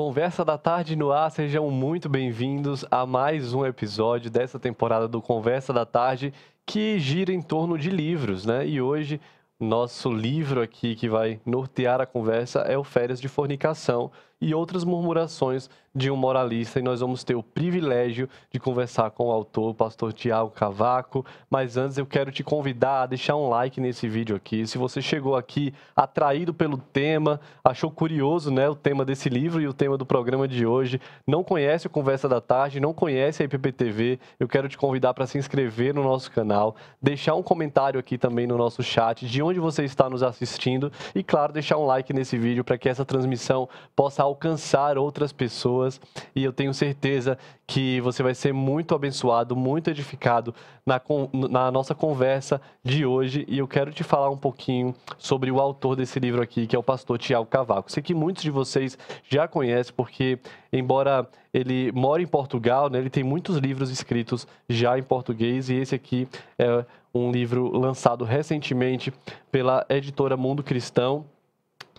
Conversa da Tarde no Ar, sejam muito bem-vindos a mais um episódio dessa temporada do Conversa da Tarde que gira em torno de livros, né? E hoje, nosso livro aqui que vai nortear a conversa é o Férias de Fornicação, e outras murmurações de um moralista. E nós vamos ter o privilégio de conversar com o autor, o pastor Tiago Cavaco. Mas antes eu quero te convidar a deixar um like nesse vídeo aqui. Se você chegou aqui atraído pelo tema, achou curioso né, o tema desse livro e o tema do programa de hoje, não conhece o Conversa da Tarde, não conhece a IPPTV, eu quero te convidar para se inscrever no nosso canal, deixar um comentário aqui também no nosso chat de onde você está nos assistindo e, claro, deixar um like nesse vídeo para que essa transmissão possa alcançar outras pessoas. E eu tenho certeza que você vai ser muito abençoado, muito edificado na, na nossa conversa de hoje. E eu quero te falar um pouquinho sobre o autor desse livro aqui, que é o pastor Tiago Cavaco. Sei que muitos de vocês já conhecem, porque, embora ele mora em Portugal, né? ele tem muitos livros escritos já em português e esse aqui é um livro lançado recentemente pela editora Mundo Cristão.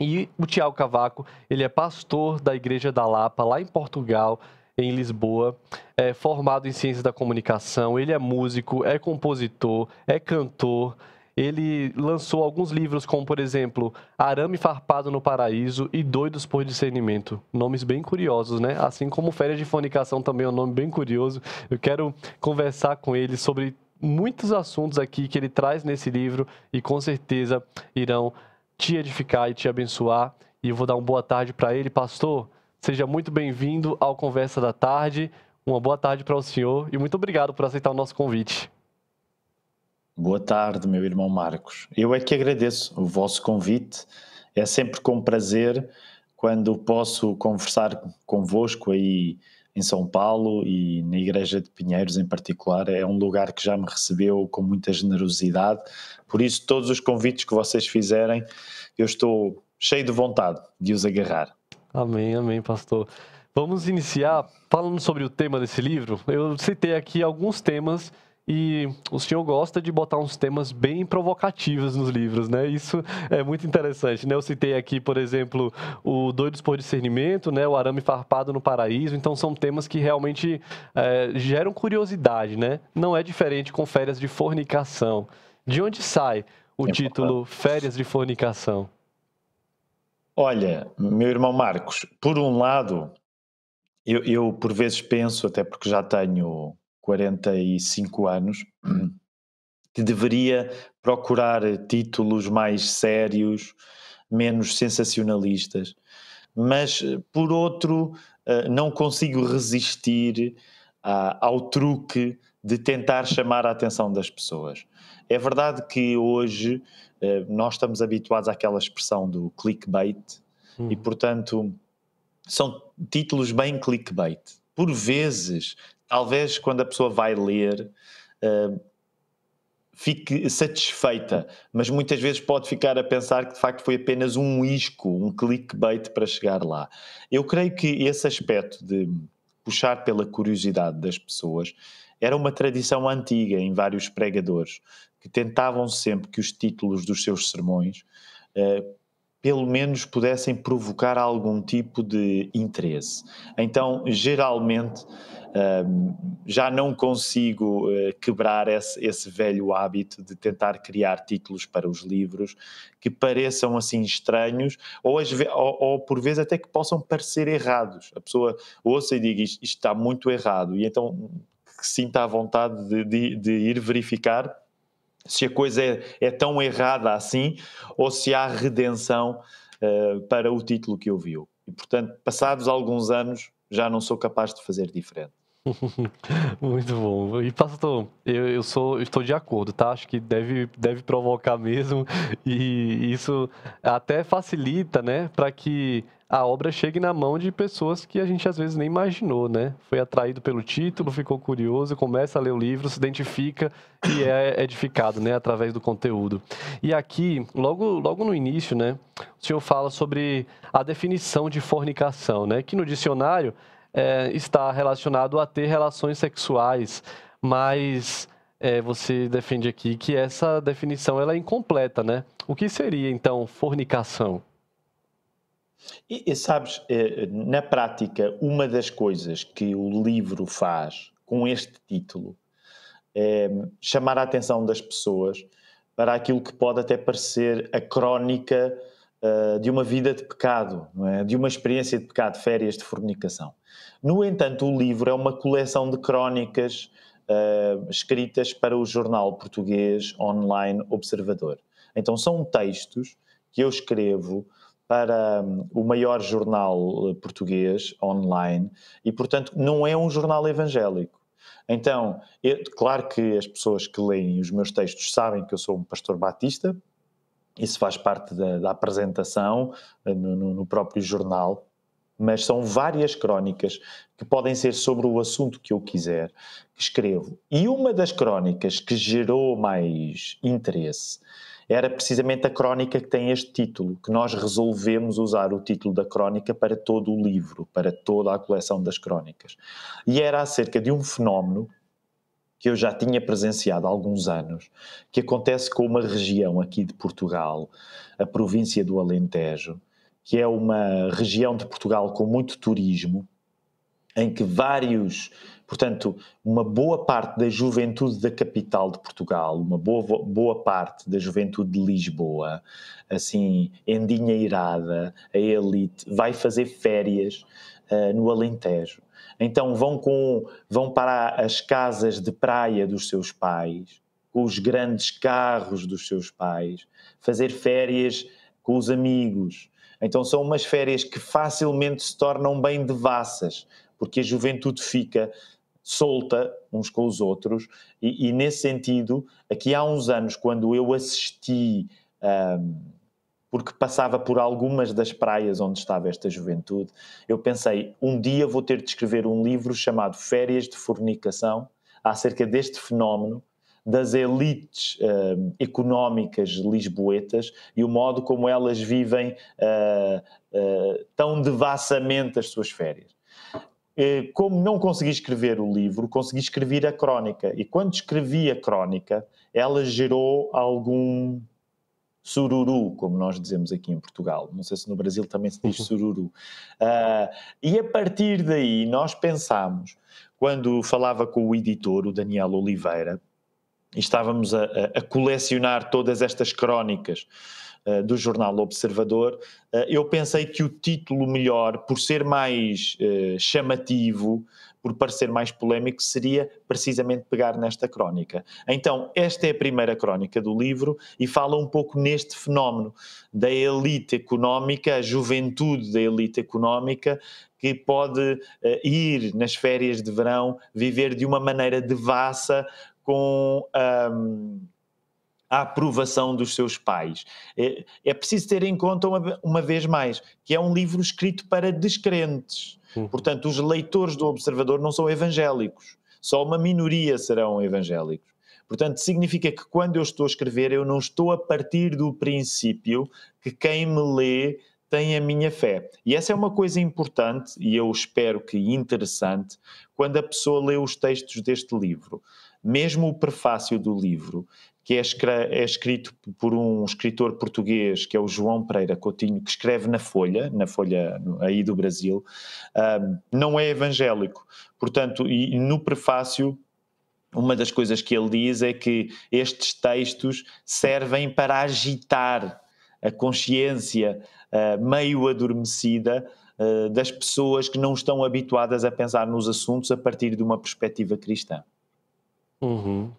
E o Tiago Cavaco, ele é pastor da Igreja da Lapa, lá em Portugal, em Lisboa, é formado em ciências da comunicação, ele é músico, é compositor, é cantor. Ele lançou alguns livros, como por exemplo Arame Farpado no Paraíso e Doidos por Discernimento. Nomes bem curiosos, né? Assim como Férias de Fornicação também é um nome bem curioso. Eu quero conversar com ele sobre muitos assuntos aqui que ele traz nesse livro e com certeza irão te edificar e te abençoar. E eu vou dar uma boa tarde para ele. Pastor, seja muito bem-vindo ao Conversa da Tarde. Uma boa tarde para o senhor e muito obrigado por aceitar o nosso convite. Boa tarde, meu irmão Marcos. Eu é que agradeço o vosso convite. É sempre com prazer quando posso conversar convosco aí em São Paulo e na Igreja de Pinheiros em particular. É um lugar que já me recebeu com muita generosidade. Por isso, todos os convites que vocês fizerem, eu estou cheio de vontade de os agarrar. Amém, amém, pastor. Vamos iniciar falando sobre o tema desse livro. Eu citei aqui alguns temas e o senhor gosta de botar uns temas bem provocativos nos livros, né? Isso é muito interessante, né? Eu citei aqui, por exemplo, o Doidos por Discernimento, né? O Arame Farpado no Paraíso. Então, são temas que realmente é, geram curiosidade, né? Não é diferente com Férias de Fornicação. De onde sai o é título Férias de Fornicação? Olha, meu irmão Marcos, por um lado, eu, eu por vezes penso, até porque já tenho 45 anos, que deveria procurar títulos mais sérios, menos sensacionalistas. Mas, eh, por outro, eh, não consigo resistir ao truque de tentar chamar a atenção das pessoas. É verdade que hoje eh, nós estamos habituados àquela expressão do clickbait hum. e, portanto, são títulos bem clickbait. Por vezes talvez quando a pessoa vai ler uh, fique satisfeita, mas muitas vezes pode ficar a pensar que de facto foi apenas um isco, um clickbait para chegar lá. Eu creio que esse aspecto de puxar pela curiosidade das pessoas era uma tradição antiga em vários pregadores que tentavam sempre que os títulos dos seus sermões uh, pelo menos pudessem provocar algum tipo de interesse. Então, geralmente, hum, já não consigo eh, quebrar esse, esse, velho hábito de tentar criar títulos para os livros que pareçam assim estranhos ou, ou, ou por vezes até que possam parecer errados. A pessoa ouça e diga isto, está muito errado e então sinta a vontade de, de, de ir verificar se a coisa é, é tão errada assim ou se há redenção uh, para o título que ouviu. E, portanto, passados alguns anos, já não sou capaz de fazer diferente. Muito bom. E pastor, eu, eu sou eu estou de acordo, tá? Acho que deve, deve provocar mesmo e isso até facilita, né, para que a obra chegue na mão de pessoas que a gente às vezes nem imaginou, né? Foi atraído pelo título, ficou curioso, começa a ler o livro, se identifica e é edificado, né, através do conteúdo. E aqui, logo logo no início, né, o senhor fala sobre a definição de fornicação, né, que no dicionário é, está relacionado a ter relações sexuais, mas é, você defende aqui que essa definição ela é incompleta, né? O que seria então fornicação? E, e sabes, é, na prática, uma das coisas que o livro faz com este título é chamar a atenção das pessoas para aquilo que pode até parecer a crónica uh, de uma vida de pecado, é? de uma experiência de pecado, férias de fornicação. No entanto, o livro é uma coleção de crónicas uh, escritas para o jornal português online Observador. Então, são textos que eu escrevo para um, o maior jornal eh, português online e, portanto, não é um jornal evangélico. Então, eu, claro que as pessoas que leem os meus textos sabem que eu sou um pastor batista, isso faz parte da, da apresentação eh, no, no próprio jornal, mas são várias crónicas que podem ser sobre o assunto que eu quiser, que escrevo. E uma das crónicas que gerou mais interesse era precisamente a crónica que tem este título, que nós resolvemos usar o título da crónica para todo o livro, para toda a coleção das crónicas. E era acerca de um fenómeno que eu já tinha presenciado há alguns anos, que acontece com uma região aqui de Portugal, a província do Alentejo, que é uma região de Portugal com muito turismo, em que vários, portanto, uma boa parte da juventude da capital de Portugal, uma boa, boa parte da juventude de Lisboa, assim, endinheirada, a elite, vai fazer férias eh, no Alentejo. Então vão, com, vão para as casas de praia dos seus pais, com os grandes carros dos seus pais, fazer férias com os amigos. Então são umas férias que facilmente se tornam bem devassas, porque a juventude fica solta uns com os outros, e, e nesse sentido, aqui há uns anos, quando eu assisti. Um, porque passava por algumas das praias onde estava esta juventude. Eu pensei, um dia vou ter de escrever um livro chamado Férias de Fornicação, acerca deste fenómeno das elites uh, económicas lisboetas e o modo como elas vivem uh, uh, tão devassamente as suas férias. Como não consegui escrever o livro, consegui escrever a crónica. E quando escrevi a crónica, ela gerou algum sururu, como nós dizemos aqui em Portugal. Não sei se no Brasil também se diz uhum. sururu. Uh, e a partir daí nós pensámos, quando falava com o editor, o Daniel Oliveira, e estávamos a, a colecionar todas estas crónicas uh, do jornal Observador, uh, eu pensei que o título melhor, por ser mais chamativo, por parecer mais polémico seria precisamente pegar nesta crónica. Então, esta é a primeira crónica do livro e fala um pouco neste fenómeno da elite económica, a juventude da elite económica que pode uh, ir nas férias de verão viver de uma maneira devassa com um, a aprovação dos seus pais. É, é preciso ter em conta, uma, uma vez mais, que é um livro escrito para descrentes. Portanto, os leitores do Observador não são evangélicos, só uma minoria serão evangélicos. Portanto, significa que quando eu estou a escrever, eu não estou a partir do princípio que quem me lê tem a minha fé. E essa é uma coisa importante e eu espero que interessante quando a pessoa lê os textos deste livro. Mesmo o prefácio do livro que é, é, escrito por um escritor português que é o João Pereira Coutinho, que escreve na Folha, na Folha aí do Brasil, não é evangélico. Portanto, e no prefácio uma das coisas que ele diz é que estes textos servem para agitar a consciência uh, meio adormecida ah, das pessoas que não estão habituadas a pensar nos assuntos a partir de uma perspectiva cristã. Uhum.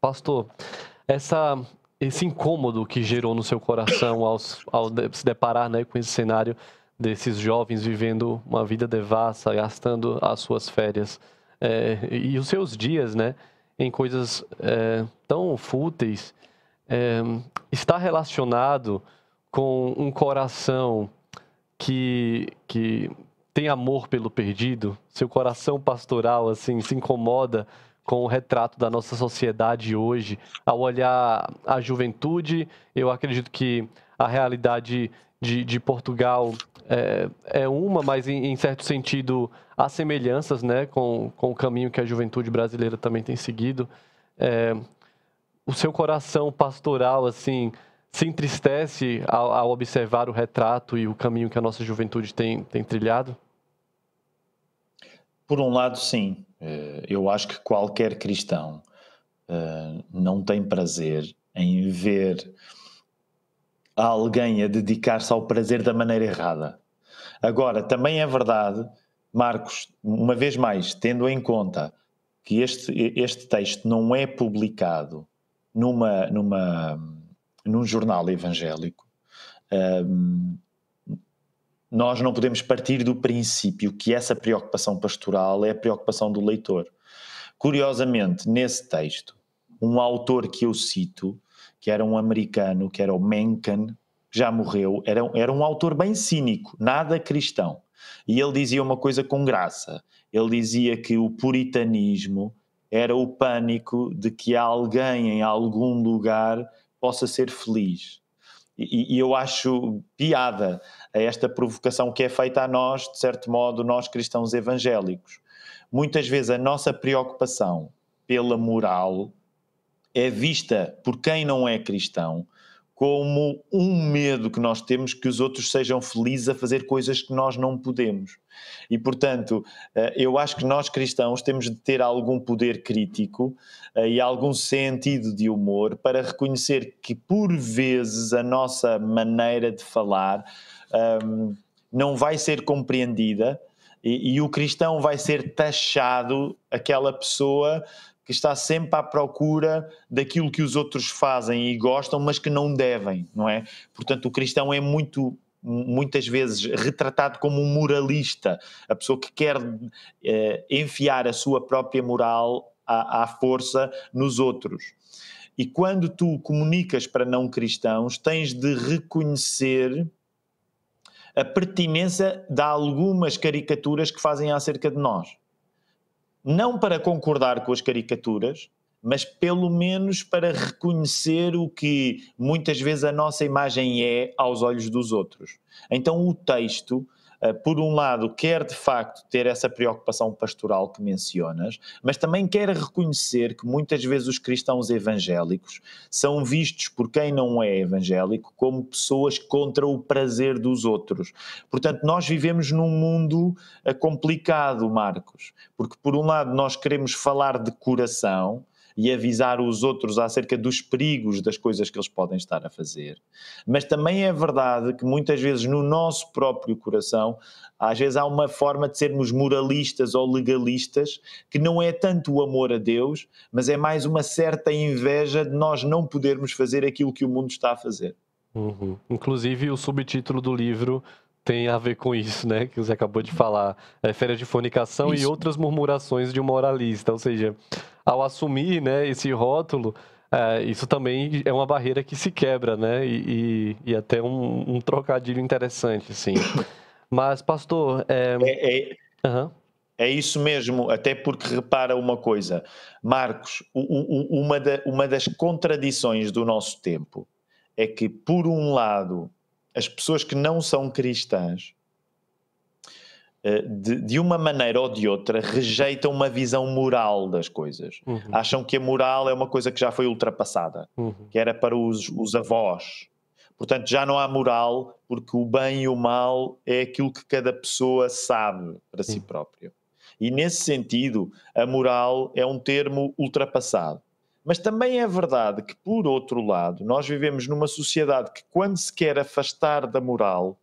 Pastor, essa, esse incômodo que gerou no seu coração ao, ao se deparar né, com esse cenário desses jovens vivendo uma vida devassa, gastando as suas férias é, e os seus dias né, em coisas é, tão fúteis, é, está relacionado com um coração que, que tem amor pelo perdido? Seu coração pastoral assim se incomoda com o retrato da nossa sociedade hoje, ao olhar a juventude, eu acredito que a realidade de, de Portugal é, é, uma, mas em, em, certo sentido há semelhanças né, com, com o caminho que a juventude brasileira também tem seguido. É, o seu coração pastoral assim se entristece ao, ao, observar o retrato e o caminho que a nossa juventude tem, tem trilhado? Por um lado, sim. Eh, eu acho que qualquer cristão eh, não tem prazer em ver alguém a dedicar-se ao prazer da maneira errada. Agora, também é verdade, Marcos, uma vez mais, tendo em conta que este, este texto não é publicado numa, numa, num jornal evangélico, ehm, nós não podemos partir do princípio que essa preocupação pastoral é a preocupação do leitor. Curiosamente, nesse texto, um autor que eu cito, que era um americano, que era o Mencken, já morreu, era, era um autor bem cínico, nada cristão. E ele dizia uma coisa com graça. Ele dizia que o puritanismo era o pânico de que alguém em algum lugar possa ser feliz. E, e, eu acho piada a esta provocação que é feita a nós, de certo modo, nós cristãos evangélicos. Muitas vezes a nossa preocupação pela moral é vista por quem não é cristão como um medo que nós temos que os outros sejam felizes a fazer coisas que nós não podemos. E, portanto, eh, eu acho que nós cristãos temos de ter algum poder crítico eh, e algum sentido de humor para reconhecer que, por vezes, a nossa maneira de falar um, ehm, não vai ser compreendida. E, e, o cristão vai ser taxado aquela pessoa que está sempre à procura daquilo que os outros fazem e gostam, mas que não devem, não é? Portanto, o cristão é muito muitas vezes retratado como um moralista, a pessoa que quer eh, enfiar a sua própria moral à, à força nos outros. E quando tu comunicas para não cristãos, tens de reconhecer a pertinência de algumas caricaturas que fazem acerca de nós não para concordar com as caricaturas, mas pelo menos para reconhecer o que muitas vezes a nossa imagem é aos olhos dos outros. Então o texto eh, por um lado, quer de facto ter essa preocupação pastoral que mencionas, mas também quer reconhecer que muitas vezes os cristãos evangélicos são vistos por quem não é evangélico como pessoas contra o prazer dos outros. Portanto, nós vivemos num mundo eh, complicado, Marcos, porque por um lado nós queremos falar de coração e avisar os outros acerca dos perigos das coisas que eles podem estar a fazer. Mas também é verdade que muitas vezes no nosso próprio coração, às vezes há uma forma de sermos moralistas ou legalistas que não é tanto o amor a Deus, mas é mais uma certa inveja de nós não podermos fazer aquilo que o mundo está a fazer. Uhum. Inclusive, o subtítulo do livro tem a ver com isso, né? Que você acabou de falar. É férias de fornicação isso. e outras murmurações de um moralista. Ou seja, ao assumir né, esse rótulo, é, isso também é uma barreira que se quebra, né? E, e, e até um, um, trocadilho interessante, assim. Mas, pastor... É, é, é... Uhum. é isso mesmo, até porque repara uma coisa, Marcos, o, o, uma, da, uma das contradições do nosso tempo é que, por um lado, as pessoas que não são cristãs eh, de, de, uma maneira ou de outra, rejeitam uma visão moral das coisas. Uhum. Acham que a moral é uma coisa que já foi ultrapassada, uhum. que era para os, os avós. Portanto, já não há moral, porque o bem e o mal é aquilo que cada pessoa sabe para si próprio. E nesse sentido, a moral é um termo ultrapassado. Mas também é verdade que, por outro lado, nós vivemos numa sociedade que, quando se quer afastar da moral,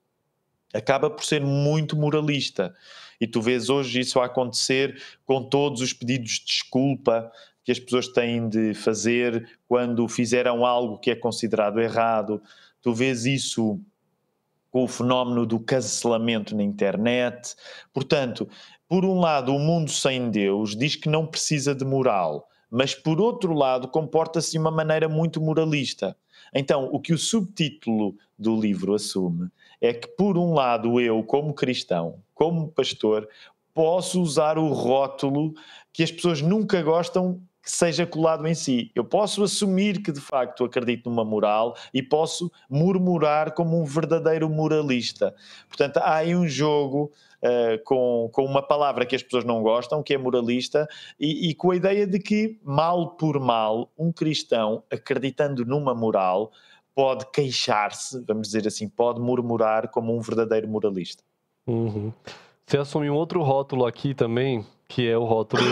acaba por ser muito moralista. E tu vês hoje isso a acontecer com todos os pedidos de desculpa que as pessoas têm de fazer quando fizeram algo que é considerado errado. Tu vês isso com o fenómeno do cancelamento na internet. Portanto, por um lado, o mundo sem Deus diz que não precisa de moral, mas por outro lado, comporta-se de uma maneira muito moralista. Então, o que o subtítulo do livro assume é que, por um lado, eu, como cristão, como pastor, posso usar o rótulo que as pessoas nunca gostam que seja colado em si. Eu posso assumir que de facto acredito numa moral e posso murmurar como um verdadeiro moralista. Portanto, há aí um jogo uh, com, com uma palavra que as pessoas não gostam, que é moralista, e, e com a ideia de que, mal por mal, um cristão acreditando numa moral pode queixar-se, vamos dizer assim, pode murmurar como um verdadeiro moralista. Uhum. Você assumiu um outro rótulo aqui também, que é o rótulo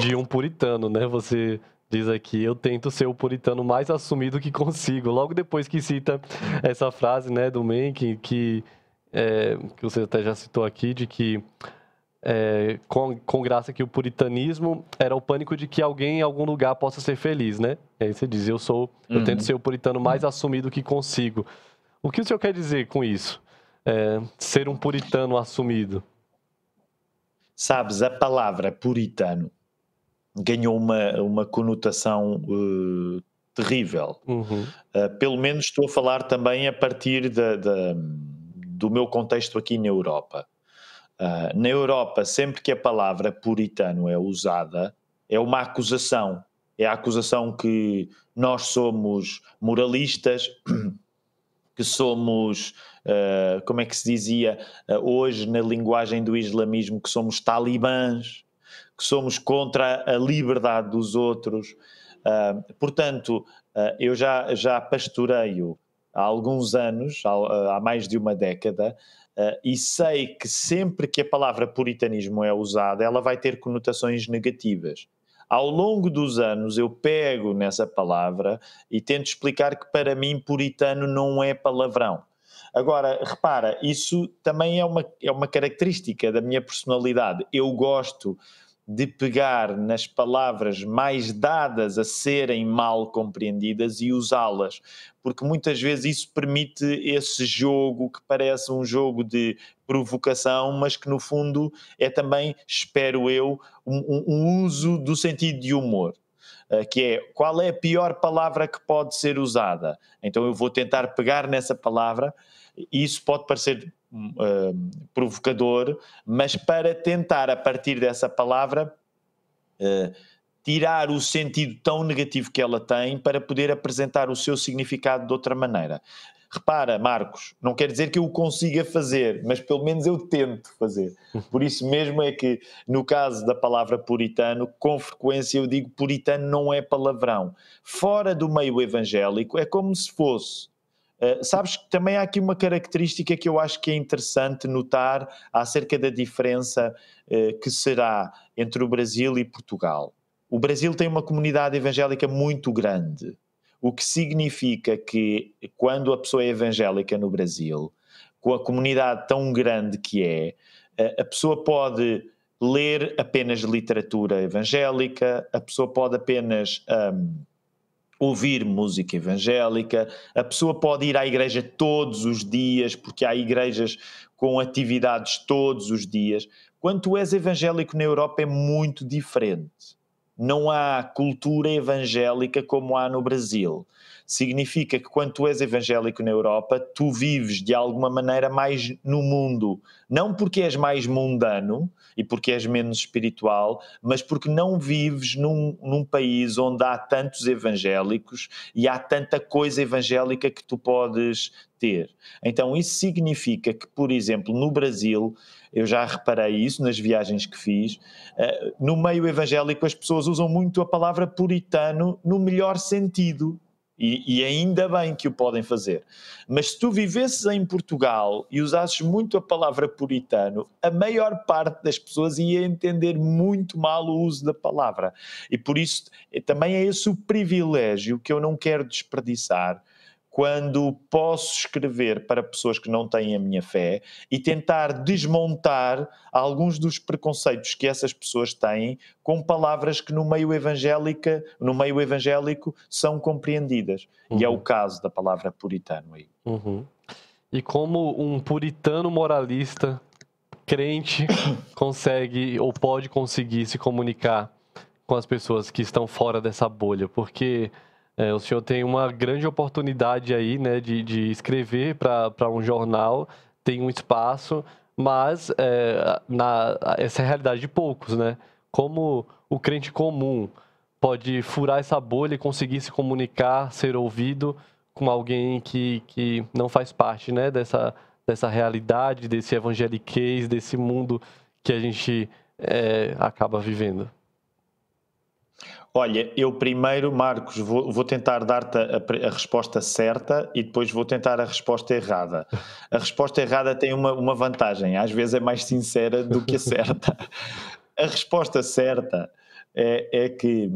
de um puritano, né? Você diz aqui, eu tento ser o puritano mais assumido que consigo. Logo depois que cita essa frase, né, do Mencken, que, que, é, que você até já citou aqui, de que é, com, com graça que o puritanismo era o pânico de que alguém em algum lugar possa ser feliz, né? E aí você diz, eu sou, uhum. eu tento ser o puritano mais assumido que consigo. O que o senhor quer dizer com isso? É, ser um puritano assumido? Sabes, a palavra puritano ganhou uma, uma conotação uh, terrível. Uhum. Uh, pelo menos estou a falar também a partir da, da, do meu contexto aqui na Europa. Uh, na Europa, sempre que a palavra puritano é usada, é uma acusação. É a acusação que nós somos moralistas, que somos, uh, como é que se dizia uh, hoje na linguagem do islamismo, que somos talibãs, que somos contra a liberdade dos outros. portanto, eu já, já pastoreio há alguns anos, há, há mais de uma década, Uh, e sei que sempre que a palavra puritanismo é usada, ela vai ter conotações negativas. Ao longo dos anos, eu pego nessa palavra e tento explicar que para mim puritano não é palavrão. Agora, repara, isso também é uma, é uma característica da minha personalidade. Eu gosto de pegar nas palavras mais dadas a serem mal compreendidas e usá-las, porque muitas vezes isso permite esse jogo que parece um jogo de provocação, mas que no fundo é também, espero eu, um, um uso do sentido de humor eh, que é qual é a pior palavra que pode ser usada. Então eu vou tentar pegar nessa palavra e isso pode parecer uh, provocador, mas para tentar, a partir dessa palavra, uh, tirar o sentido tão negativo que ela tem para poder apresentar o seu significado de outra maneira. Repara, Marcos, não quer dizer que eu o consiga fazer, mas pelo menos eu tento fazer. Por isso mesmo é que, no caso da palavra puritano, com frequência eu digo puritano não é palavrão. Fora do meio evangélico, é como se fosse eh, sabes que também há aqui uma característica que eu acho que é interessante notar acerca da diferença uh, que será entre o Brasil e Portugal. O Brasil tem uma comunidade evangélica muito grande, o que significa que quando a pessoa é evangélica no Brasil, com a comunidade tão grande que é, eh, a pessoa pode ler apenas literatura evangélica, a pessoa pode apenas. Um, ouvir música evangélica, a pessoa pode ir à igreja todos os dias, porque há igrejas com atividades todos os dias. Quando tu és evangélico na Europa é muito diferente. Não há cultura evangélica como há no Brasil significa que quando tu és evangélico na Europa, tu vives de alguma maneira mais no mundo. Não porque és mais mundano e porque és menos espiritual, mas porque não vives num, num país onde há tantos evangélicos e há tanta coisa evangélica que tu podes ter. Então, isso significa que, por exemplo, no Brasil, eu já reparei isso nas viagens que fiz, eh, no meio evangélico as pessoas usam muito a palavra puritano no melhor sentido e, e, ainda bem que o podem fazer. Mas se tu vivesses em Portugal e usasses muito a palavra puritano, a maior parte das pessoas ia entender muito mal o uso da palavra. E por isso também é esse o privilégio que eu não quero desperdiçar quando posso escrever para pessoas que não têm a minha fé e tentar desmontar alguns dos preconceitos que essas pessoas têm com palavras que no meio evangélica, no meio evangélico são compreendidas. Uhum. E é o uhum. caso da palavra puritano aí. Uhum. E como um puritano moralista crente consegue ou pode conseguir se comunicar com as pessoas que estão fora dessa bolha, porque é, o senhor tem uma grande oportunidade aí, né, de, de escrever para um jornal, tem um espaço, mas é, na, essa é a realidade de poucos, né? Como o crente comum pode furar essa bolha e conseguir se comunicar, ser ouvido com alguém que, que não faz parte, né, dessa, dessa realidade, desse evangeliquez, desse mundo que a gente é, acaba vivendo? Olha, eu primeiro, Marcos, vou, vou tentar dar-te a, a, resposta certa e depois vou tentar a resposta errada. A resposta errada tem uma, uma vantagem, às vezes é mais sincera do que a certa. A resposta certa é, é que,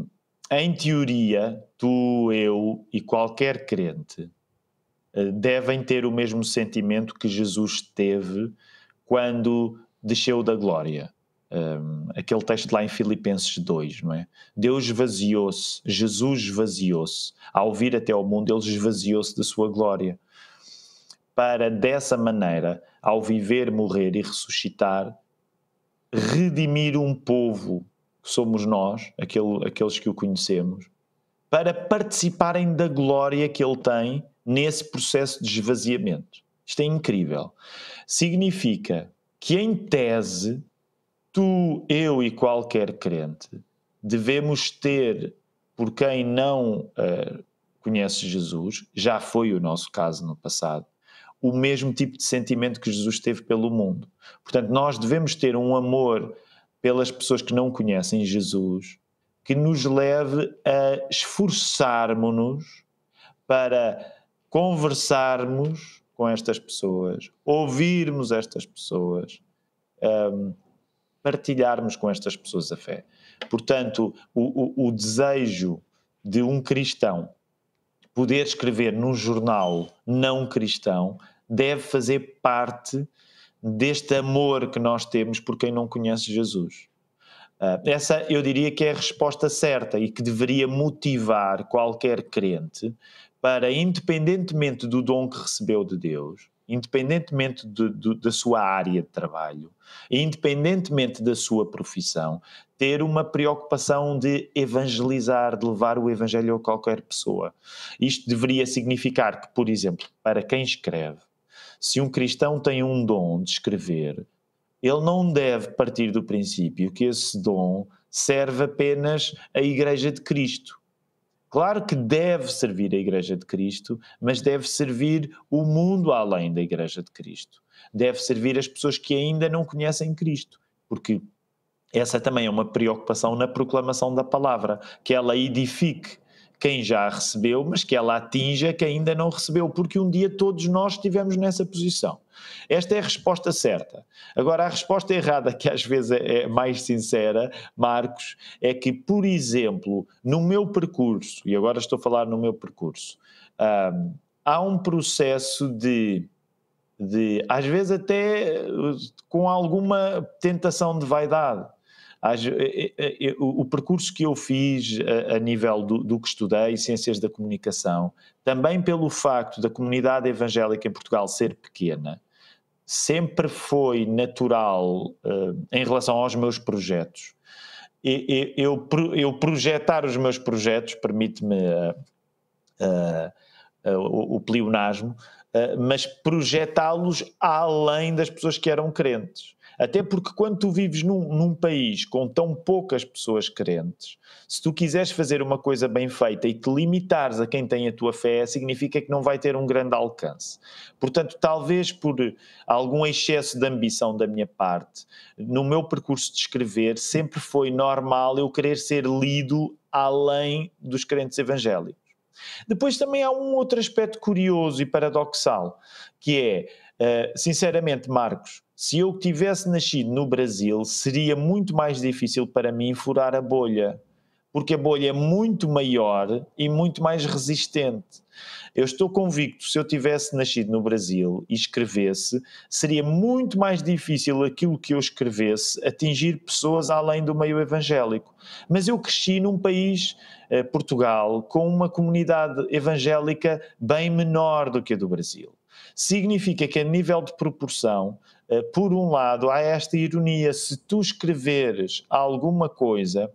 em teoria, tu, eu e qualquer crente eh, devem ter o mesmo sentimento que Jesus teve quando desceu da glória um, aquele texto lá em Filipenses 2, não é? Deus esvaziou-se, Jesus esvaziou-se. Ao vir até ao mundo, ele esvaziou-se da sua glória. Para dessa maneira, ao viver, morrer e ressuscitar, redimir um povo, que somos nós, aquele, aqueles que o conhecemos, para participarem da glória que ele tem nesse processo de esvaziamento. Isto é incrível. Significa que, em tese, tu, eu e qualquer crente devemos ter por quem não uh, conhece Jesus, já foi o nosso caso no passado, o mesmo tipo de sentimento que Jesus teve pelo mundo. Portanto, nós devemos ter um amor pelas pessoas que não conhecem Jesus que nos leve a esforçarmos-nos para conversarmos com estas pessoas, ouvirmos estas pessoas. Um, ehm, partilharmos com estas pessoas a fé. Portanto, o, o, o desejo de um cristão poder escrever num jornal não cristão deve fazer parte deste amor que nós temos por quem não conhece Jesus. Ah, essa eu diria que é a resposta certa e que deveria motivar qualquer crente para, independentemente do dom que recebeu de Deus, independentemente de, de, da sua área de trabalho, independentemente da sua profissão, ter uma preocupação de evangelizar, de levar o evangelho a qualquer pessoa. Isto deveria significar que, por exemplo, para quem escreve, se um cristão tem um dom de escrever, ele não deve partir do princípio que esse dom serve apenas à Igreja de Cristo Claro que deve servir a Igreja de Cristo, mas deve servir o mundo além da Igreja de Cristo. Deve servir as pessoas que ainda não conhecem Cristo, porque essa também é uma preocupação na proclamação da palavra, que ela edifique quem já a recebeu, mas que ela atinja quem ainda não recebeu, porque um dia todos nós estivemos nessa posição. Esta é a resposta certa. Agora, a resposta errada, que às vezes é, é mais sincera, Marcos, é que, por exemplo, no meu percurso, e agora estou a falar no meu percurso, há um processo de de, às vezes até com alguma tentação de vaidade. O percurso que eu fiz a nível do, do que estudei, Ciências da Comunicação, também pelo facto da comunidade evangélica em Portugal ser pequena, sempre foi natural uh, em relação aos meus projetos. eu, eu, projetar os meus projetos permite-me uh, uh, o, o plionasmo, mas projetá-los além das pessoas que eram crentes. Até porque quando tu vives num, num, país com tão poucas pessoas crentes, se tu quiseres fazer uma coisa bem feita e te limitares a quem tem a tua fé, significa que não vai ter um grande alcance. Portanto, talvez por algum excesso de ambição da minha parte, no meu percurso de escrever, sempre foi normal eu querer ser lido além dos crentes evangélicos. Depois também há um outro aspecto curioso e paradoxal, que é, eh, sinceramente, Marcos, se eu tivesse nascido no Brasil, seria muito mais difícil para mim furar a bolha, porque a bolha é muito maior e muito mais resistente. Eu estou convicto, se eu tivesse nascido no Brasil e escrevesse, seria muito mais difícil aquilo que eu escrevesse atingir pessoas além do meio evangélico. Mas eu cresci num país, eh, Portugal, com uma comunidade evangélica bem menor do que a do Brasil significa que a nível de proporção eh, por um lado, há esta ironia: se tu escreveres alguma coisa,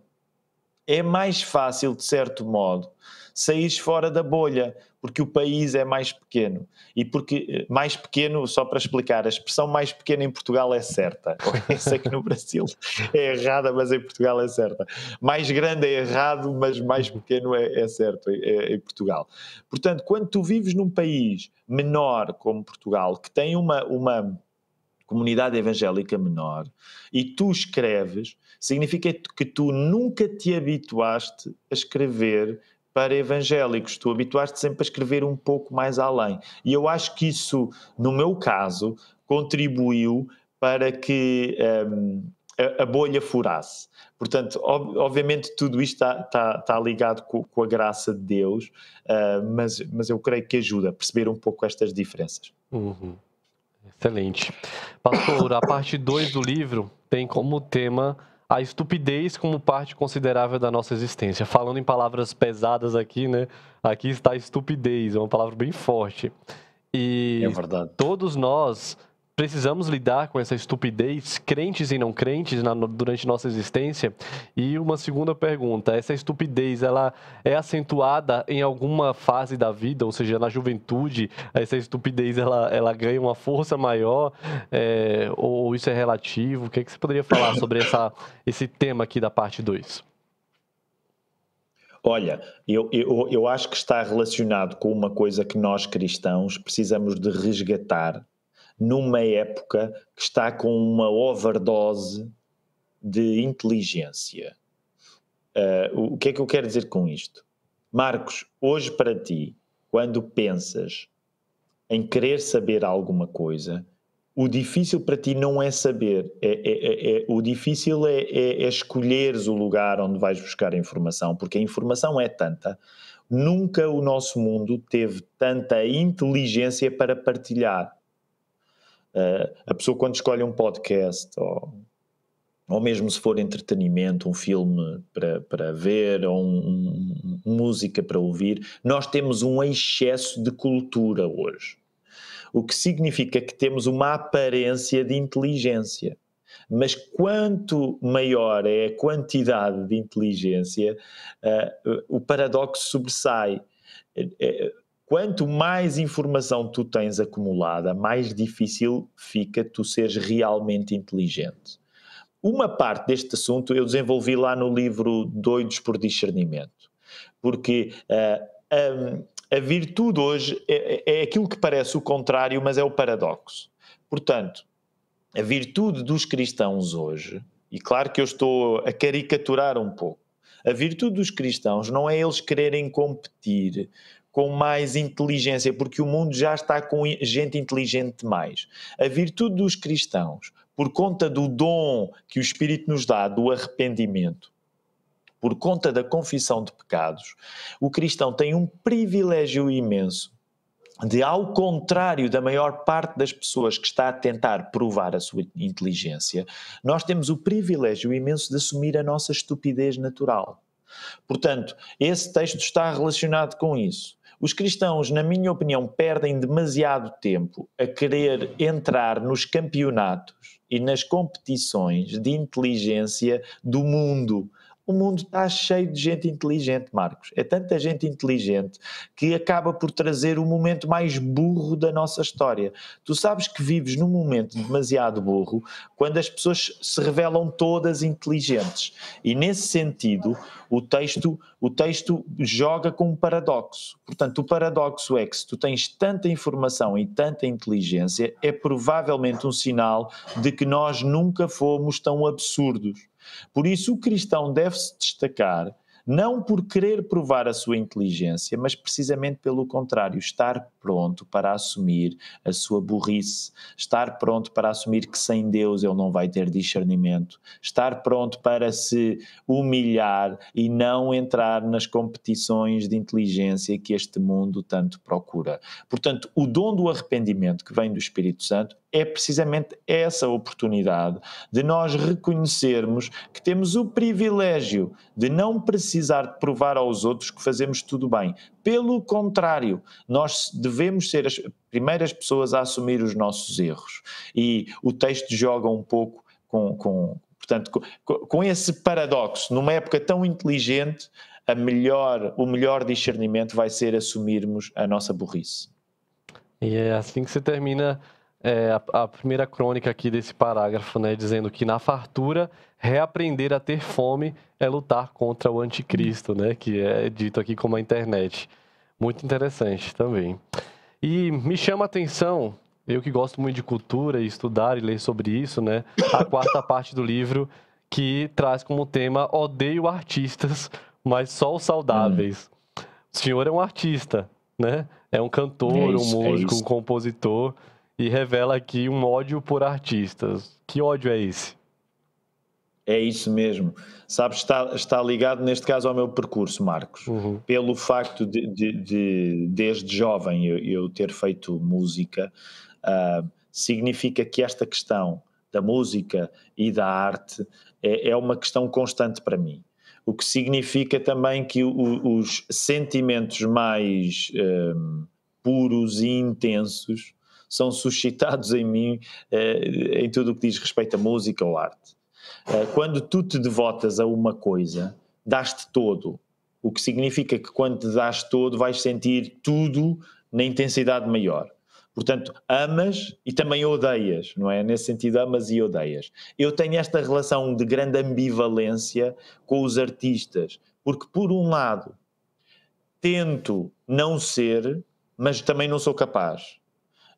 é mais fácil, de certo modo, saís fora da bolha, porque o país é mais pequeno. E porque, eh, mais pequeno, só para explicar, a expressão mais pequena em Portugal é certa. Eu sei que no Brasil é errada, mas em Portugal é certa. Mais grande é errado, mas mais pequeno é, é certo é, é, em Portugal. Portanto, quando tu vives num país menor como Portugal, que tem uma. uma comunidade evangélica menor, e tu escreves, significa que tu nunca te habituaste a escrever para evangélicos, tu habituaste sempre a escrever um pouco mais além. E eu acho que isso, no meu caso, contribuiu para que um, ehm, a, a, bolha furasse. Portanto, ob, obviamente tudo isto está, tá, tá ligado com, com, a graça de Deus, uh, mas, mas eu creio que ajuda a perceber um pouco estas diferenças. Uhum. Excelente. Pastor, a parte 2 do livro tem como tema a estupidez como parte considerável da nossa existência. Falando em palavras pesadas aqui, né? Aqui está a estupidez, é uma palavra bem forte. E é todos nós precisamos lidar com essa estupidez, crentes e não crentes, na, durante nossa existência? E uma segunda pergunta: essa estupidez ela é acentuada em alguma fase da vida, ou seja, na juventude, essa estupidez ela, ela ganha uma força maior? É, ou isso é relativo? O que, é que você poderia falar sobre essa, esse tema aqui da parte 2? Olha, eu, eu, eu acho que está relacionado com uma coisa que nós cristãos precisamos de resgatar numa época que está com uma overdose de inteligência. Uh, o que é que eu quero dizer com isto? Marcos, hoje para ti, quando pensas em querer saber alguma coisa, o difícil para ti não é saber, é, é, é, é o difícil é, é, é escolheres o lugar onde vais buscar a informação, porque a informação é tanta. Nunca o nosso mundo teve tanta inteligência para partilhar. Ah, a pessoa quando escolhe um podcast ou, ou mesmo se for entretenimento, um filme para, para ver ou um, um, música para ouvir, nós temos um excesso de cultura hoje. O que significa que temos uma aparência de inteligência. Mas quanto maior é a quantidade de inteligência, uh, o paradoxo sobressai é, é, quanto mais informação tu tens acumulada, mais difícil fica tu seres realmente inteligente. Uma parte deste assunto eu desenvolvi lá no livro Doidos por Discernimento, porque uh, ah, um, ah, a virtude hoje é, é, é aquilo que parece o contrário, mas é o paradoxo. Portanto, a virtude dos cristãos hoje, e claro que eu estou a caricaturar um pouco, a virtude dos cristãos não é eles quererem competir com mais inteligência, porque o mundo já está com gente inteligente demais. A virtude dos cristãos, por conta do dom que o Espírito nos dá, do arrependimento, por conta da confissão de pecados, o cristão tem um privilégio imenso de, ao contrário da maior parte das pessoas que está a tentar provar a sua inteligência, nós temos o privilégio imenso de assumir a nossa estupidez natural. Portanto, esse texto está relacionado com isso. Os cristãos, na minha opinião, perdem demasiado tempo a querer entrar nos campeonatos e nas competições de inteligência do mundo o mundo está cheio de gente inteligente, Marcos. É tanta gente inteligente que acaba por trazer o momento mais burro da nossa história. Tu sabes que vives num momento demasiado burro quando as pessoas se revelam todas inteligentes. E nesse sentido, o texto, o texto joga com um paradoxo. Portanto, o paradoxo é que se tu tens tanta informação e tanta inteligência, é provavelmente um sinal de que nós nunca fomos tão absurdos. Por isso, o cristão deve-se destacar não por querer provar a sua inteligência, mas precisamente pelo contrário, estar pronto para assumir a sua burrice, estar pronto para assumir que sem Deus ele não vai ter discernimento, estar pronto para se humilhar e não entrar nas competições de inteligência que este mundo tanto procura. Portanto, o dom do arrependimento que vem do Espírito Santo é precisamente essa oportunidade de nós reconhecermos que temos o privilégio de não precisar provar aos outros que fazemos tudo bem. Pelo contrário, nós devemos ser as primeiras pessoas a assumir os nossos erros. E o texto joga um pouco com. com portanto, com, com esse paradoxo, numa época tão inteligente, a melhor, o melhor discernimento vai ser assumirmos a nossa burrice. E é assim que se termina é, a, a, primeira crônica aqui desse parágrafo, né, dizendo que na fartura reaprender a ter fome é lutar contra o anticristo, né, que é dito aqui como a internet. Muito interessante também. E me chama a atenção, eu que gosto muito de cultura e estudar e ler sobre isso, né, a quarta parte do livro que traz como tema odeio artistas, mas só os saudáveis. Hum. O senhor é um artista, né? É um cantor, é isso, é um músico, é um compositor e revela aqui um ódio por artistas. Que ódio é esse? É isso mesmo. Sabes, está, está ligado neste caso ao meu percurso, Marcos. Uhum. Pelo facto de, de, de, desde jovem eu, eu ter feito música, uh, significa que esta questão da música e da arte é, é uma questão constante para mim o que significa também que o, os sentimentos mais um, ah, puros e intensos são suscitados em mim eh, em tudo o que diz respeito a música ou arte. Eh, quando tu te devotas a uma coisa, dás-te todo, o que significa que quando te dás todo vais sentir tudo na intensidade maior. Portanto, amas e também odeias, não é? Nesse sentido, amas e odeias. Eu tenho esta relação de grande ambivalência com os artistas, porque, por um lado, tento não ser, mas também não sou capaz.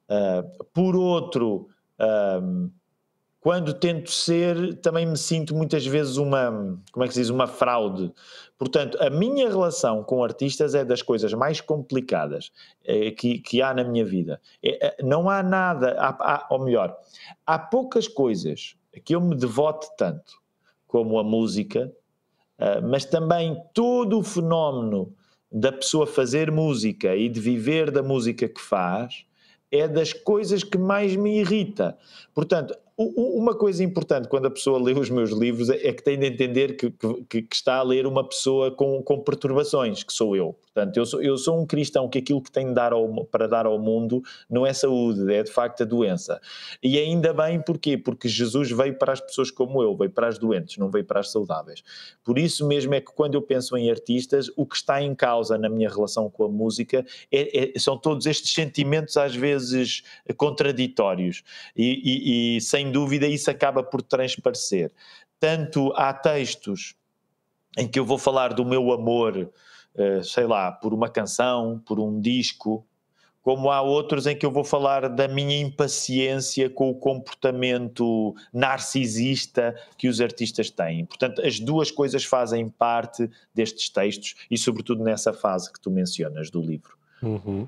Uh, por outro, ah, quando tento ser, também me sinto muitas vezes uma, como é que se diz, uma fraude. Portanto, a minha relação com artistas é das coisas mais complicadas eh, que, que há na minha vida. É, eh, não há nada, há, há, ou melhor, há poucas coisas que eu me devote tanto como a música, uh, mas também todo o fenómeno da pessoa fazer música e de viver da música que faz, é das coisas que mais me irrita. Portanto, uma coisa importante quando a pessoa lê os meus livros é, é que tem de entender que, que, que está a ler uma pessoa com, com, perturbações, que sou eu. Portanto, eu sou, eu sou um cristão que aquilo que tenho de dar ao, para dar ao mundo não é saúde, é de facto a doença. E ainda bem porquê? Porque Jesus veio para as pessoas como eu, veio para as doentes, não veio para as saudáveis. Por isso mesmo é que quando eu penso em artistas, o que está em causa na minha relação com a música é, é, são todos estes sentimentos às vezes contraditórios e, e, e sem sem dúvida isso acaba por transparecer. Tanto há textos em que eu vou falar do meu amor, eh, sei lá, por uma canção, por um disco, como há outros em que eu vou falar da minha impaciência com o comportamento narcisista que os artistas têm. Portanto, as duas coisas fazem parte destes textos e, sobretudo, nessa fase que tu mencionas do livro. Uhum.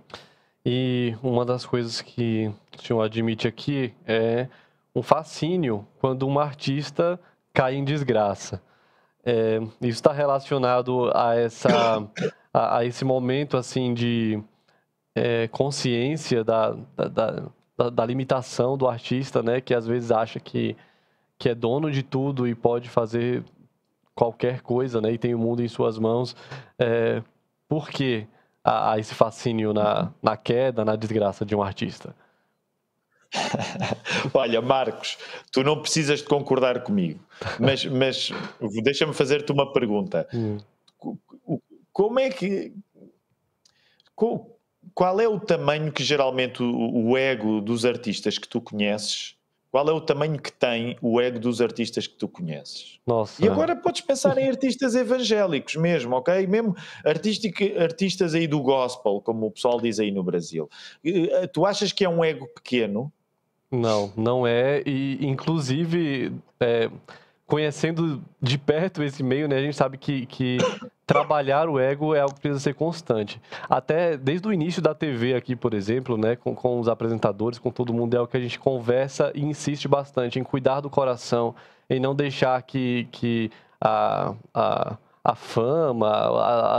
E uma das coisas que o senhor admite aqui é um fascínio quando um artista cai em desgraça. É, isso está relacionado a, essa, a, a, esse momento assim de é, consciência da, da, da, da, limitação do artista, né, que às vezes acha que, que é dono de tudo e pode fazer qualquer coisa, né, e tem o mundo em suas mãos. É, por que há, a esse fascínio na, na queda, na desgraça de um artista? Olha, Marcos, tu não precisas de concordar comigo, mas, mas deixa-me fazer-te uma pergunta. Hum. Como é que. Qual é o tamanho que geralmente o, o ego dos artistas que tu conheces? Qual é o tamanho que tem o ego dos artistas que tu conheces? Nossa. E agora podes pensar em artistas evangélicos mesmo, ok? Mesmo artistas aí do gospel, como o pessoal diz aí no Brasil. Eh, tu achas que é um ego pequeno? Não, não é. E, inclusive, é, conhecendo de perto esse meio, né, a gente sabe que, que trabalhar o ego é algo que precisa ser constante. Até desde o início da TV aqui, por exemplo, né, com, com os apresentadores, com todo mundo, é o que a gente conversa e insiste bastante em cuidar do coração, em não deixar que, que a, a, a fama,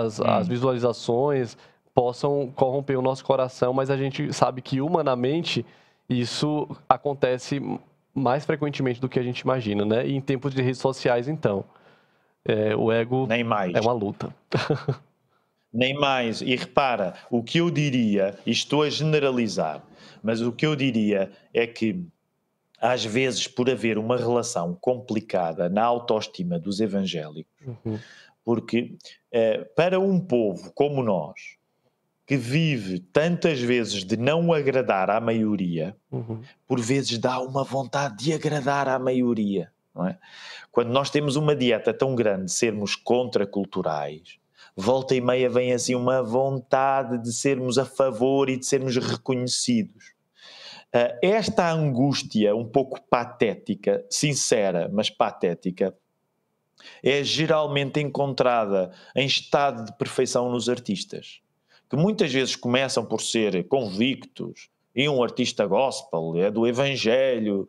as visualizações possam corromper o nosso coração, mas a gente sabe que humanamente isso acontece mais frequentemente do que a gente imagina, né? E em tempos de redes sociais, então. É, o ego Nem mais. é uma luta. Nem mais. E repara, o que eu diria, estou a generalizar, mas o que eu diria é que às vezes por haver uma relação complicada na autoestima dos evangélicos, uhum. porque eh, para um povo como nós, que vive tantas vezes de não agradar à maioria, uhum. por vezes dá uma vontade de agradar à maioria. É? Quando nós temos uma dieta tão grande de sermos contraculturais, volta e meia vem assim uma vontade de sermos a favor e de sermos reconhecidos. Ah, esta angústia um pouco patética, sincera, mas patética, é geralmente encontrada em estado de perfeição nos artistas que muitas vezes começam por ser convictos, e um artista gospel, é do evangelho,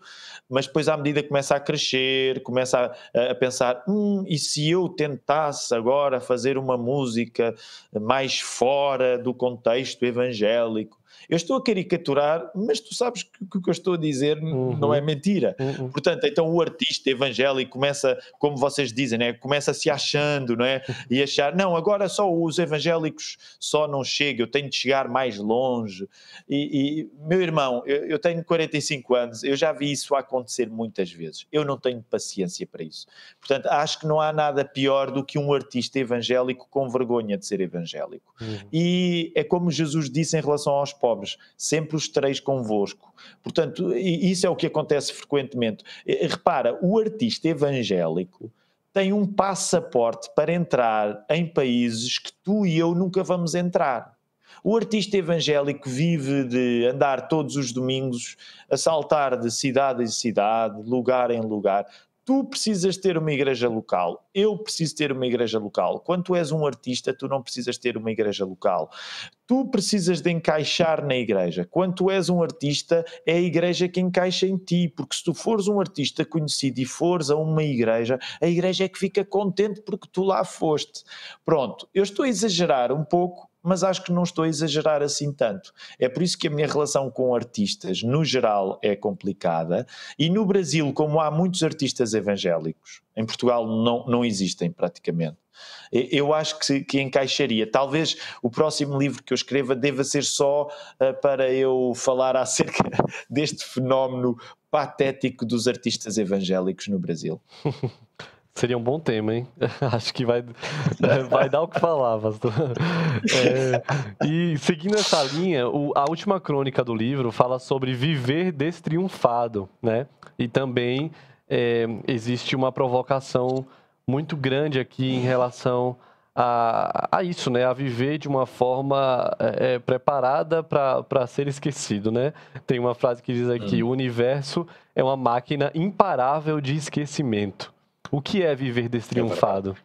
mas depois à medida que começa a crescer, começa a, a, pensar, hum, e se eu tentasse agora fazer uma música mais fora do contexto evangélico? Eu estou a caricaturar, mas tu sabes que o que, eu estou a dizer uhum. não é mentira. Uhum. Portanto, então o artista evangélico começa, como vocês dizem, né? começa se achando, não é? E achar, não, agora só os evangélicos só não chegam, eu tenho de chegar mais longe. E, e meu irmão, eu, eu tenho 45 anos, eu já vi isso acontecer muitas vezes. Eu não tenho paciência para isso. Portanto, acho que não há nada pior do que um artista evangélico com vergonha de ser evangélico. Uhum. E é como Jesus disse em relação aos pobres pobres, sempre os tereis convosco. Portanto, isso é o que acontece frequentemente. Repara, o artista evangélico tem um passaporte para entrar em países que tu e eu nunca vamos entrar. O artista evangélico vive de andar todos os domingos a saltar de cidade em cidade, lugar em lugar tu precisas ter uma igreja local, eu preciso ter uma igreja local. Quando tu és um artista, tu não precisas ter uma igreja local. Tu precisas de encaixar na igreja. Quando tu és um artista, é a igreja que encaixa em ti, porque se tu fores um artista conhecido e fores a uma igreja, a igreja é que fica contente porque tu lá foste. Pronto, eu estou a exagerar um pouco, mas acho que não estou a exagerar assim tanto. É por isso que a minha relação com artistas, no geral, é complicada. E no Brasil, como há muitos artistas evangélicos, em Portugal não, não existem praticamente. Eu acho que, que encaixaria. Talvez o próximo livro que eu escreva deva ser só uh, para eu falar acerca deste fenómeno patético dos artistas evangélicos no Brasil. Seria um bom tema, hein? Acho que vai, vai dar o que falar, pastor. É, e seguindo essa linha, o, a última crônica do livro fala sobre viver destriunfado, né? E também é, existe uma provocação muito grande aqui em relação a, a isso, né? A viver de uma forma é, é preparada para ser esquecido, né? Tem uma frase que diz aqui: hum. o universo é uma máquina imparável de esquecimento. O que é viver destriunfado?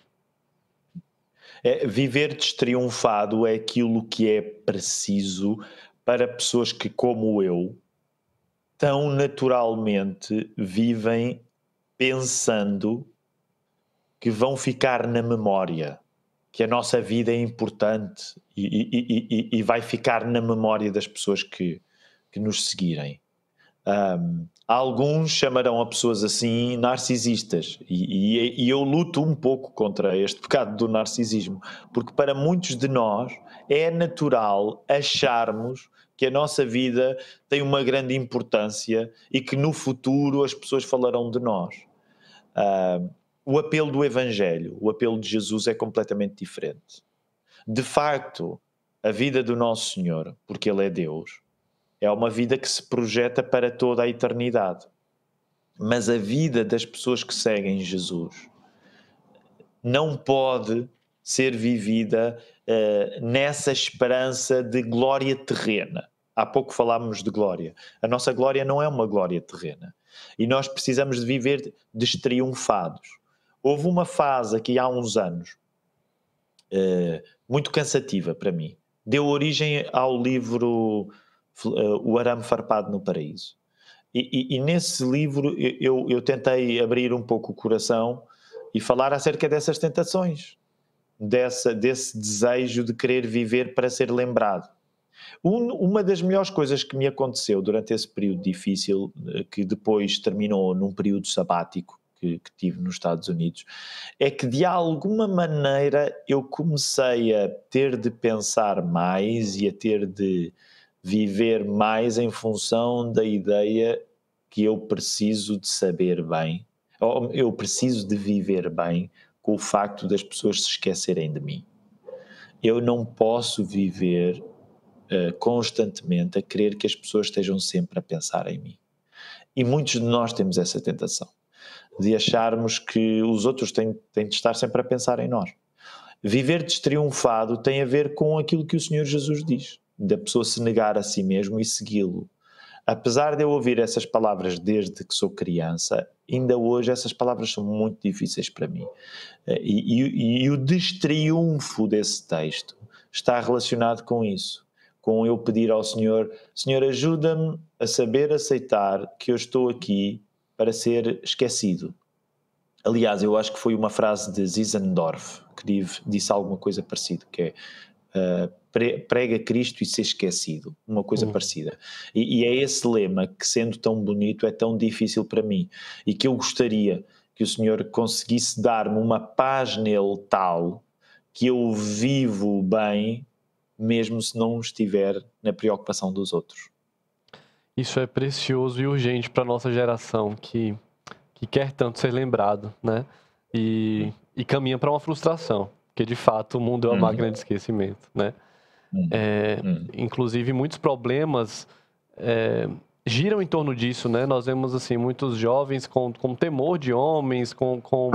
É, é, viver destriunfado é aquilo que é preciso para pessoas que, como eu, tão naturalmente vivem pensando que vão ficar na memória, que a nossa vida é importante e, e, e, e vai ficar na memória das pessoas que, que nos seguirem. Um, alguns chamarão a pessoas assim narcisistas, e, e, e, eu luto um pouco contra este pecado do narcisismo, porque para muitos de nós é natural acharmos que a nossa vida tem uma grande importância e que no futuro as pessoas falarão de nós. Um, o apelo do Evangelho, o apelo de Jesus é completamente diferente. De facto, a vida do nosso Senhor, porque Ele é Deus, é uma vida que se projeta para toda a eternidade. Mas a vida das pessoas que seguem Jesus não pode ser vivida uh, nessa esperança de glória terrena. Há pouco falámos de glória. A nossa glória não é uma glória terrena. E nós precisamos de viver destriunfados. Houve uma fase aqui há uns anos, uh, muito cansativa para mim. Deu origem ao livro eh, o Arame Farpado no Paraíso. E, e, e nesse livro eu, eu tentei abrir um pouco o coração e falar acerca dessas tentações, dessa, desse desejo de querer viver para ser lembrado. Um, uma das melhores coisas que me aconteceu durante esse período difícil, eh, que depois terminou num período sabático que, que tive nos Estados Unidos, é que de alguma maneira eu comecei a ter de pensar mais e a ter de viver mais em função da ideia que eu preciso de saber bem, ou eu preciso de viver bem com o facto das pessoas se esquecerem de mim. Eu não posso viver uh, constantemente a querer que as pessoas estejam sempre a pensar em mim. E muitos de nós temos essa tentação de acharmos que os outros têm, têm de estar sempre a pensar em nós. Viver destriunfado tem a ver com aquilo que o Senhor Jesus diz da pessoa se negar a si mesmo e segui-lo. Apesar de eu ouvir essas palavras desde que sou criança, ainda hoje essas palavras são muito difíceis para mim. Eh, e, e, e o destriunfo desse texto está relacionado com isso com eu pedir ao Senhor: Senhor, ajuda-me a saber aceitar que eu estou aqui para ser esquecido. Aliás, eu acho que foi uma frase de Zizendorf que disse alguma coisa parecida, que é eh, prega Cristo e ser esquecido, uma coisa uhum. parecida. E, e, é esse lema que, sendo tão bonito, é tão difícil para mim e que eu gostaria que o Senhor conseguisse dar-me uma paz nele tal que eu vivo bem, mesmo se não estiver na preocupação dos outros. Isso é precioso e urgente para a nossa geração que, que quer tanto ser lembrado, né? E, e caminha para uma frustração. Porque, de fato, o mundo é uma uhum. máquina de esquecimento, né? Uhum. É, uhum. Inclusive, muitos problemas é, giram em torno disso, né? Nós vemos, assim, muitos jovens com, com temor de homens, com, com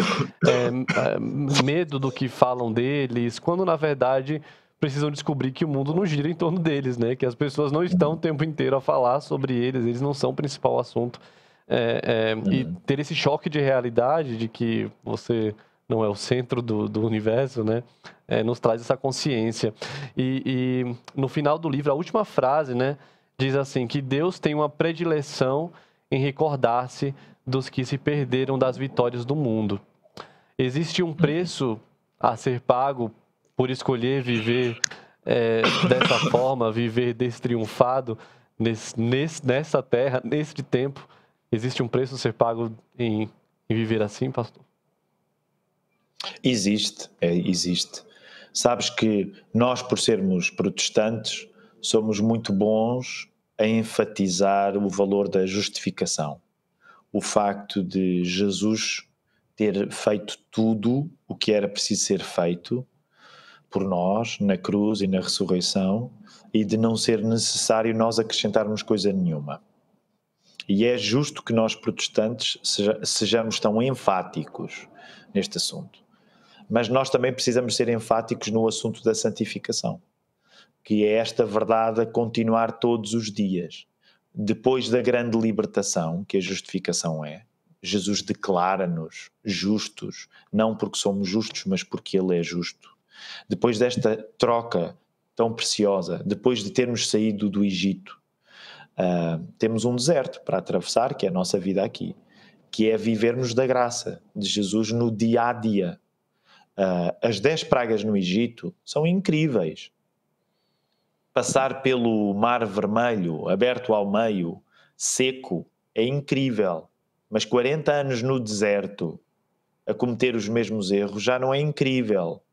é, é, medo do que falam deles, quando, na verdade, precisam descobrir que o mundo não gira em torno deles, né? Que as pessoas não estão o tempo inteiro a falar sobre eles, eles não são o principal assunto. É, é, e uhum. ter esse choque de realidade de que você não é o centro do, do universo, né? É, nos traz essa consciência. E, e, no final do livro, a última frase, né? Diz assim: que Deus tem uma predileção em recordar-se dos que se perderam das vitórias do mundo. Existe um preço a ser pago por escolher viver é, dessa forma, viver destriunfado nesse, nesse, nessa terra, neste tempo. Existe um preço a ser pago em, em viver assim, pastor? Existe, é, existe. Sabes que nós, por sermos protestantes, somos muito bons a enfatizar o valor da justificação. O facto de Jesus ter feito tudo o que era preciso ser feito por nós na cruz e na ressurreição e de não ser necessário nós acrescentarmos coisa nenhuma. E é justo que nós protestantes sejamos tão enfáticos neste assunto. Mas nós também precisamos ser enfáticos no assunto da santificação, que é esta verdade a continuar todos os dias. Depois da grande libertação, que a justificação é, Jesus declara-nos justos, não porque somos justos, mas porque Ele é justo. Depois desta troca tão preciosa, depois de termos saído do Egito, uh, temos um deserto para atravessar, que é a nossa vida aqui, que é vivermos da graça de Jesus no dia a dia. Uh, as dez pragas no Egito são incríveis. Passar pelo Mar Vermelho, aberto ao meio, seco, é incrível. Mas 40 anos no deserto, a cometer os mesmos erros, já não é incrível.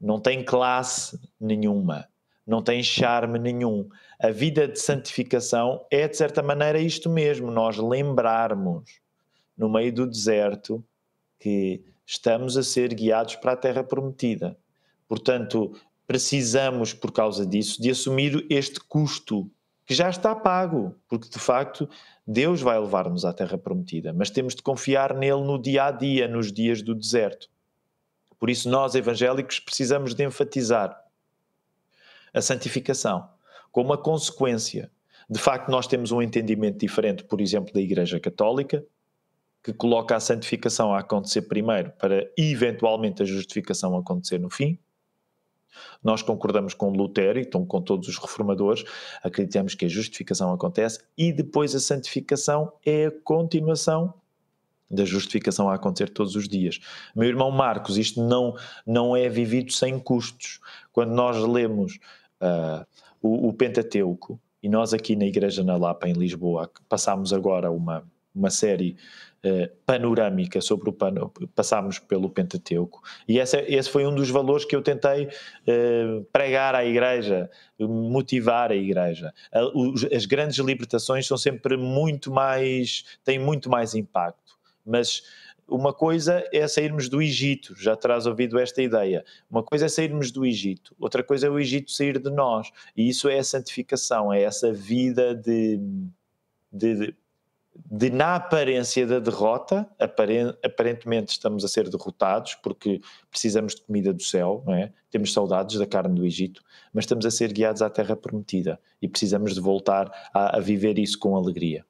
Não tem classe nenhuma, não tem charme nenhum. A vida de santificação é, de certa maneira, isto mesmo: nós lembrarmos, no meio do deserto, que estamos a ser guiados para a terra prometida. Portanto, precisamos, por causa disso, de assumir este custo que já está pago, porque de facto Deus vai levar-nos à terra prometida, mas temos de confiar nele no dia a dia, nos dias do deserto. Por isso, nós evangélicos precisamos de enfatizar a santificação como a consequência. De facto, nós temos um entendimento diferente, por exemplo, da Igreja Católica, que coloca a santificação a acontecer primeiro para eventualmente a justificação acontecer no fim. Nós concordamos com Lutero e então com todos os reformadores, acreditamos que a justificação acontece e depois a santificação é a continuação da justificação a acontecer todos os dias. Meu irmão Marcos, isto não, não é vivido sem custos. Quando nós lemos uh, o, o Pentateuco, e nós aqui na Igreja na Lapa, em Lisboa, passámos agora uma, uma série eh, panorâmica sobre o pano, passámos pelo Pentateuco. E esse, esse, foi um dos valores que eu tentei uh, pregar à Igreja, motivar a Igreja. A, as grandes libertações são sempre muito mais, têm muito mais impacto, mas uma coisa é sairmos do Egito, já terás ouvido esta ideia. Uma coisa é sairmos do Egito, outra coisa é o Egito sair de nós. E isso é a santificação, é essa vida de, de, de de, na aparência da derrota, aparentemente estamos a ser derrotados porque precisamos de comida do céu, não é? Temos saudades da carne do Egito, mas estamos a ser guiados à terra prometida e precisamos de voltar a, a viver isso com alegria.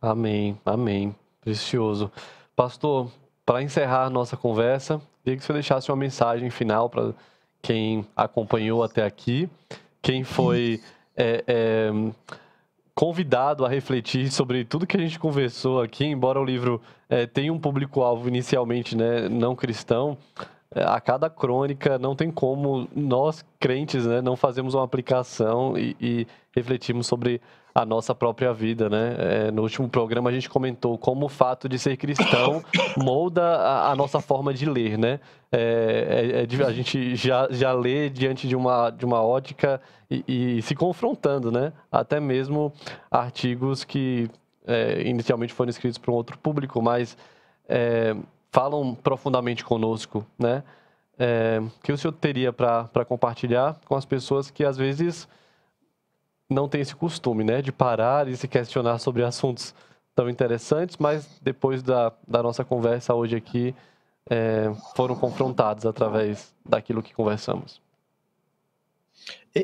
Amém, amém. Precioso. Pastor, para encerrar nossa conversa, queria que você deixasse uma mensagem final para quem acompanhou até aqui, quem foi. É, é, convidado a refletir sobre tudo que a gente conversou aqui, embora o livro é, tenha um público-alvo inicialmente né, não cristão, eh, a cada crônica não tem como nós, crentes, né, não fazermos uma aplicação e, e refletirmos sobre a nossa própria vida, né? É, no último programa a gente comentou como o fato de ser cristão molda a, a nossa forma de ler, né? É, é, é a gente já, já lê diante de uma, de uma ótica e, e se confrontando, né? Até mesmo artigos que é, inicialmente foram escritos para um outro público, mas é, falam profundamente conosco, né? É, que o senhor teria para compartilhar com as pessoas que às vezes não tem esse costume, né, de parar e se questionar sobre assuntos tão interessantes, mas depois da, da nossa conversa hoje aqui, é, foram confrontados através daquilo que conversamos.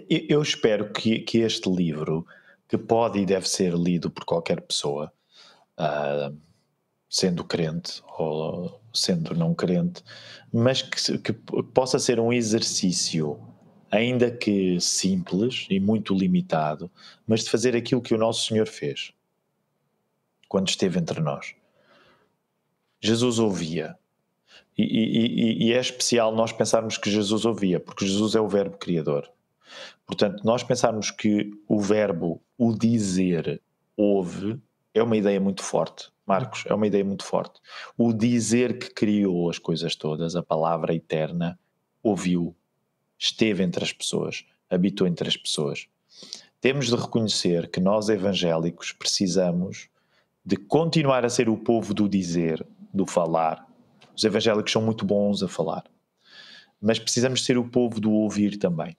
Eu espero que, que este livro, que pode e deve ser lido por qualquer pessoa, uh, sendo crente ou sendo não crente, mas que, que possa ser um exercício ainda que simples e muito limitado, mas de fazer aquilo que o nosso Senhor fez quando esteve entre nós. Jesus ouvia. E, e, e, é especial nós pensarmos que Jesus ouvia, porque Jesus é o Verbo Criador. Portanto, nós pensarmos que o Verbo, o dizer, ouve, é uma ideia muito forte. Marcos, é uma ideia muito forte. O dizer que criou as coisas todas, a palavra eterna, ouviu esteve entre as pessoas, habitou entre as pessoas. Temos de reconhecer que nós evangélicos precisamos de continuar a ser o povo do dizer, do falar. Os evangélicos são muito bons a falar, mas precisamos ser o povo do ouvir também.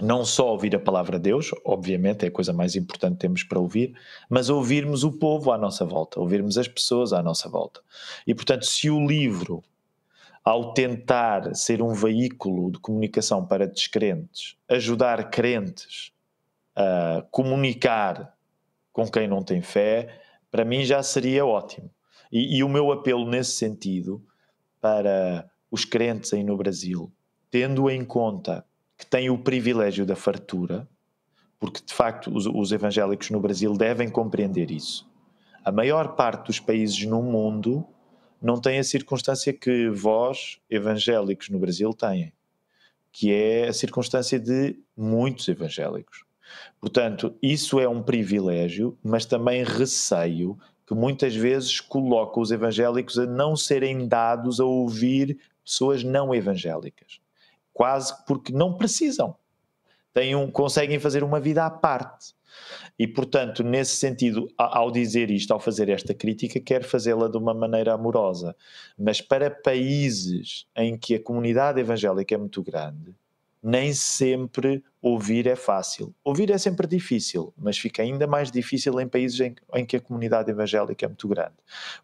Não só ouvir a palavra de Deus, obviamente é a coisa mais importante que temos para ouvir, mas ouvirmos o povo à nossa volta, ouvirmos as pessoas à nossa volta. E portanto, se o livro ao tentar ser um veículo de comunicação para descrentes, ajudar crentes a comunicar com quem não tem fé, para mim já seria ótimo. E, e o meu apelo nesse sentido para os crentes aí no Brasil, tendo em conta que têm o privilégio da fartura, porque de facto os, os evangélicos no Brasil devem compreender isso. A maior parte dos países no mundo não tem a circunstância que vós, evangélicos no Brasil, têm, que é a circunstância de muitos evangélicos. Portanto, isso é um privilégio, mas também receio que muitas vezes coloca os evangélicos a não serem dados a ouvir pessoas não evangélicas, quase porque não precisam. Têm um, conseguem fazer uma vida à parte. E, portanto, nesse sentido, ao dizer isto, ao fazer esta crítica, quero fazê-la de uma maneira amorosa. Mas para países em que a comunidade evangélica é muito grande, nem sempre ouvir é fácil. Ouvir é sempre difícil, mas fica ainda mais difícil em países em, em, que a comunidade evangélica é muito grande.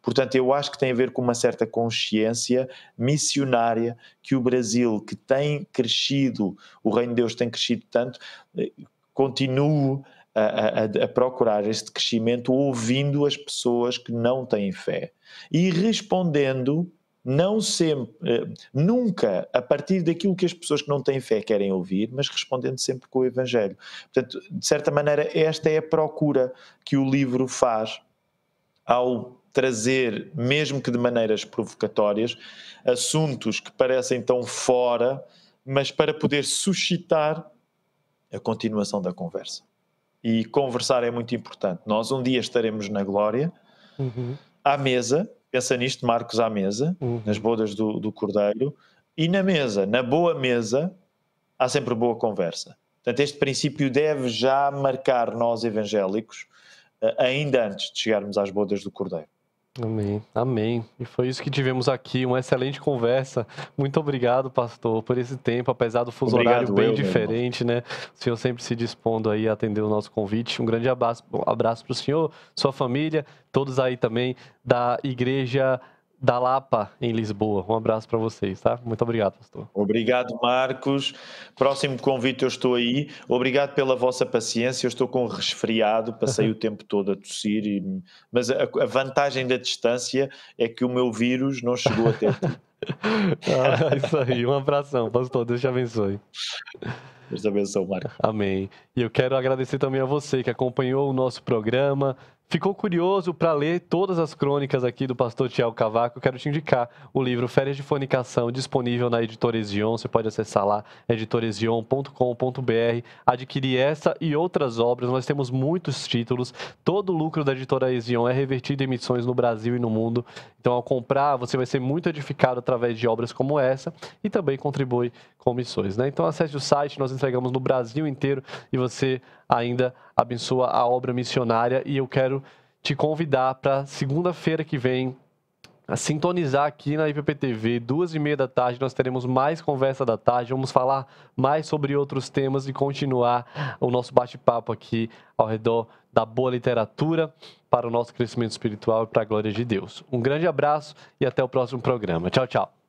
Portanto, eu acho que tem a ver com uma certa consciência missionária que o Brasil, que tem crescido, o Reino de Deus tem crescido tanto, eh, continue a, a, procurar este crescimento ouvindo as pessoas que não têm fé e respondendo não sempre, eh, nunca a partir daquilo que as pessoas que não têm fé querem ouvir, mas respondendo sempre com o Evangelho. Portanto, de certa maneira, esta é a procura que o livro faz ao trazer, mesmo que de maneiras provocatórias, assuntos que parecem tão fora, mas para poder suscitar a continuação da conversa e conversar é muito importante. Nós um dia estaremos na glória, uhum. à mesa, pensa nisto, Marcos, à mesa, uhum. nas bodas do, do Cordeiro, e na mesa, na boa mesa, há sempre boa conversa. Portanto, este princípio deve já marcar nós evangélicos, eh, ainda antes de chegarmos às bodas do Cordeiro. Amém, amém. E foi isso que tivemos aqui, uma excelente conversa. Muito obrigado, pastor, por esse tempo, apesar do fuso obrigado, horário bem eu, diferente, né? O senhor sempre se dispondo aí a atender o nosso convite. Um grande abraço para o senhor, sua família, todos aí também da Igreja da Lapa, em Lisboa. Um abraço para vocês, tá? Muito obrigado, pastor. Obrigado, Marcos. Próximo convite, eu estou aí. Obrigado pela vossa paciência. Eu estou com resfriado, passei uhum. o tempo todo a tossir. E... Mas a, a, vantagem da distância é que o meu vírus não chegou até ah, isso aí. Um abração, pastor. Deus te abençoe. Deus te abençoe, Marcos. Amém. E eu quero agradecer também a você que acompanhou o nosso programa Ficou curioso para ler todas as crônicas aqui do pastor Tiago Cavaco? Quero te indicar o livro Férias de Fornicação, disponível na Editora Ezion. Você pode acessar lá, editoraezion.com.br, adquirir essa e outras obras. Nós temos muitos títulos. Todo o lucro da Editora Ezion é revertido em missões no Brasil e no mundo. Então, ao comprar, você vai ser muito edificado através de obras como essa e também contribui com missões. Né? Então, acesse o site, nós entregamos no Brasil inteiro e você ainda abençoa a obra missionária. E eu quero te convidar para segunda-feira que vem a sintonizar aqui na IPPTV, duas e meia da tarde, nós teremos mais conversa da tarde, vamos falar mais sobre outros temas e continuar o nosso bate-papo aqui ao redor da boa literatura para o nosso crescimento espiritual e para a glória de Deus. Um grande abraço e até o próximo programa. Tchau, tchau.